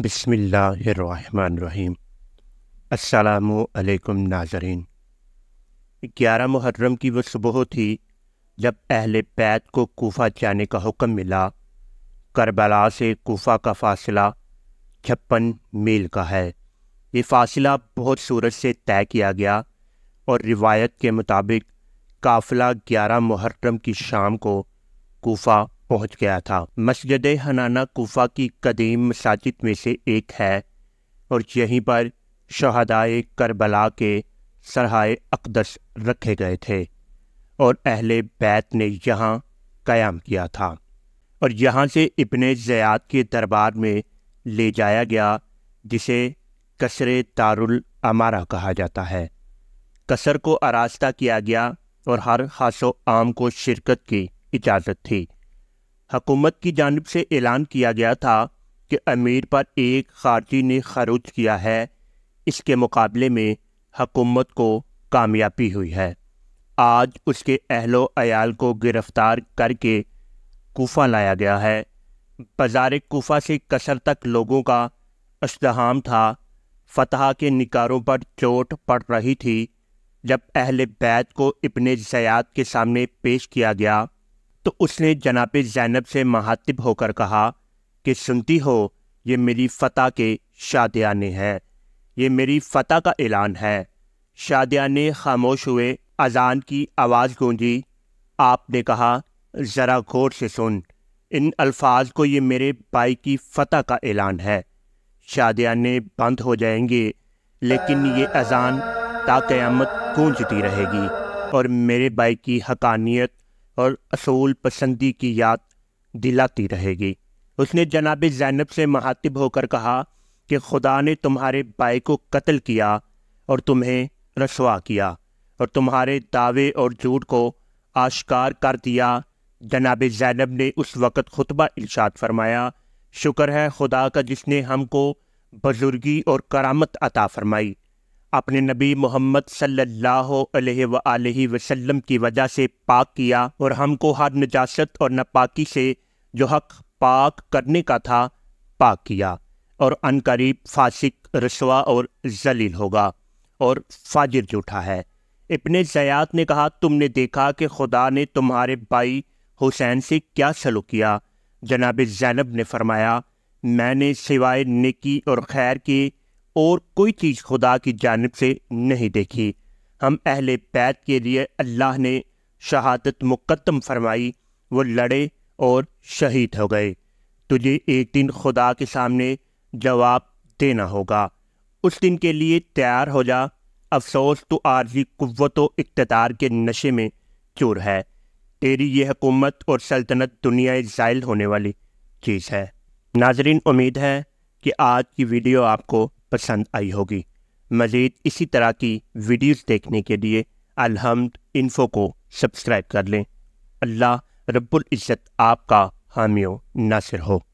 بسم اللہ الرحمن الرحیم السلام علیکم ناظرین گیارہ محرم کی وہ صبح تھی جب اہل بیت کو کوفہ جانے کا حکم ملا کربلا سے کوفہ کا فاصلہ چھپن میل کا ہے یہ فاصلہ بہت صورت سے طے کیا گیا اور روایت کے مطابق قافلہ گیارہ محرم کی شام کو کوفہ پہنچ گیا تھا مسجد ہنانا کوفہ کی قدیم مساجد میں سے ایک ہے اور یہیں پر شہدائے کربلا کے سرحائے اقدس رکھے گئے تھے اور اہل بیت نے یہاں قیام کیا تھا اور یہاں سے ابن زیاد کے دربار میں لے جایا گیا جسے کثر تار کہا جاتا ہے کسر کو آراستہ کیا گیا اور ہر خاص و عام کو شرکت کی اجازت تھی حکومت کی جانب سے اعلان کیا گیا تھا کہ امیر پر ایک خارجی نے خروج کیا ہے اس کے مقابلے میں حکومت کو کامیابی ہوئی ہے آج اس کے اہل و عیال کو گرفتار کر کے کوفہ لایا گیا ہے بازار کوفہ سے کثر تک لوگوں کا اشتہام تھا فتح کے نکاروں پر چوٹ پڑ رہی تھی جب اہل بیت کو ابن زیاد کے سامنے پیش کیا گیا تو اس نے جناب زینب سے مہاتب ہو کر کہا کہ سنتی ہو یہ میری فتح کے شادیانے ہیں یہ میری فتح کا اعلان ہے شادیانے خاموش ہوئے اذان کی آواز گونجی آپ نے کہا ذرا غور سے سن ان الفاظ کو یہ میرے بائی کی فتح کا اعلان ہے شادیانے بند ہو جائیں گے لیکن یہ اذان قیامت گونجتی رہے گی اور میرے بائی کی حقانیت اور اصول پسندی کی یاد دلاتی رہے گی اس نے جناب زینب سے محاطب ہو کر کہا کہ خدا نے تمہارے بائی کو قتل کیا اور تمہیں رسوا کیا اور تمہارے دعوے اور جھوٹ کو آشکار کر دیا جناب زینب نے اس وقت خطبہ ارشاد فرمایا شکر ہے خدا کا جس نے ہم کو بزرگی اور کرامت عطا فرمائی اپنے نبی محمد صلی اللہ علیہ وآلہ وسلم کی وجہ سے پاک کیا اور ہم کو ہر نجاست اور نپاکی سے جو حق پاک کرنے کا تھا پاک کیا اور ان قریب فاسق رسوا اور ذلیل ہوگا اور فاجر جھوٹا ہے ابن زیات نے کہا تم نے دیکھا کہ خدا نے تمہارے بھائی حسین سے کیا سلوک کیا جناب زینب نے فرمایا میں نے سوائے نکی اور خیر کی اور کوئی چیز خدا کی جانب سے نہیں دیکھی ہم اہل بیت کے لیے اللہ نے شہادت مقدم فرمائی وہ لڑے اور شہید ہو گئے تجھے ایک دن خدا کے سامنے جواب دینا ہوگا اس دن کے لیے تیار ہو جا افسوس تو عارضی قوت و اقتدار کے نشے میں چور ہے تیری یہ حکومت اور سلطنت دنیا زائل ہونے والی چیز ہے ناظرین امید ہے کہ آج کی ویڈیو آپ کو پسند آئی ہوگی مزید اسی طرح کی ویڈیوز دیکھنے کے لیے الحمد انفو کو سبسکرائب کر لیں اللہ رب العزت آپ کا حامی و ناصر ہو